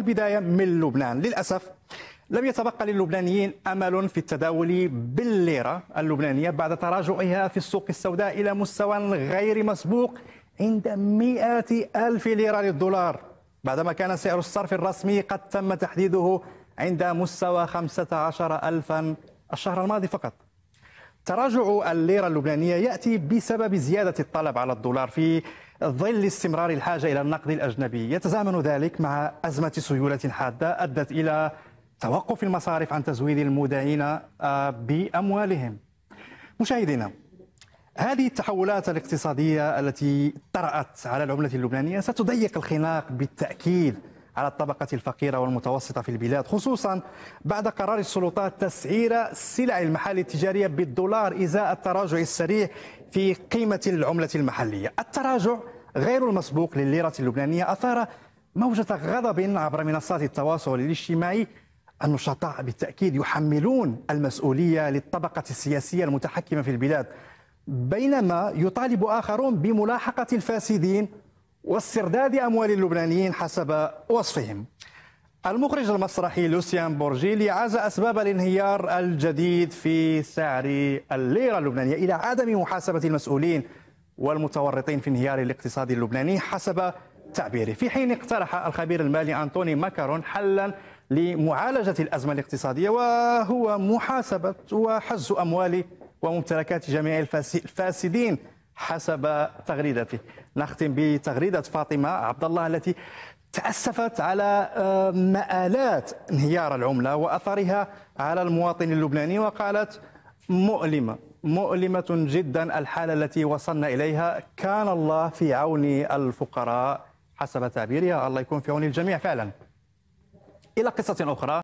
البداية من لبنان للأسف لم يتبقى للبنانيين أمل في التداول بالليرة اللبنانية بعد تراجعها في السوق السوداء إلى مستوى غير مسبوق عند مئة ألف ليرة للدولار بعدما كان سعر الصرف الرسمي قد تم تحديده عند مستوى 15 ألفا الشهر الماضي فقط تراجع الليرة اللبنانية يأتي بسبب زيادة الطلب على الدولار في ظل استمرار الحاجة إلى النقد الأجنبي يتزامن ذلك مع أزمة سيولة حادة أدت إلى توقف المصارف عن تزويد المودعين آه، بأموالهم مشاهدينا هذه التحولات الاقتصادية التي طرأت على العملة اللبنانية ستضيق الخناق بالتأكيد على الطبقة الفقيرة والمتوسطة في البلاد خصوصا بعد قرار السلطات تسعير سلع المحال التجارية بالدولار إزاء التراجع السريع في قيمة العملة المحلية التراجع غير المسبوق لليرة اللبنانية أثار موجة غضب عبر منصات التواصل الاجتماعي النشطاء بالتأكيد يحملون المسؤولية للطبقة السياسية المتحكمة في البلاد بينما يطالب آخرون بملاحقة الفاسدين واسترداد أموال اللبنانيين حسب وصفهم المخرج المسرحي لوسيان بورجيلي عز أسباب الانهيار الجديد في سعر الليرة اللبنانية إلى عدم محاسبة المسؤولين والمتورطين في انهيار الاقتصاد اللبناني حسب تعبيره في حين اقترح الخبير المالي أنطوني ماكرون حلا لمعالجة الأزمة الاقتصادية وهو محاسبة وحجز أموال وممتلكات جميع الفاسدين حسب تغريدته نختم بتغريدة فاطمة عبد الله التي تأسفت على آه، مآلات انهيار العملة وأثرها على المواطن اللبناني وقالت مؤلمة مؤلمة جدا الحالة التي وصلنا إليها كان الله في عون الفقراء حسب تعبيرها الله يكون في عون الجميع فعلا إلى قصة أخرى